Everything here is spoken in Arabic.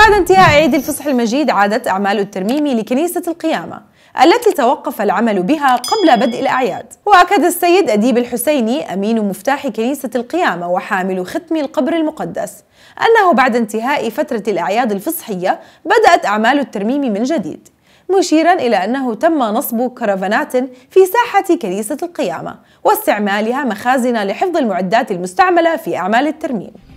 بعد انتهاء عيد الفصح المجيد عادت أعمال الترميم لكنيسة القيامة التي توقف العمل بها قبل بدء الأعياد وأكد السيد أديب الحسيني أمين مفتاح كنيسة القيامة وحامل ختم القبر المقدس أنه بعد انتهاء فترة الأعياد الفصحية بدأت أعمال الترميم من جديد مشيرا إلى أنه تم نصب كرفانات في ساحة كنيسة القيامة واستعمالها مخازن لحفظ المعدات المستعملة في أعمال الترميم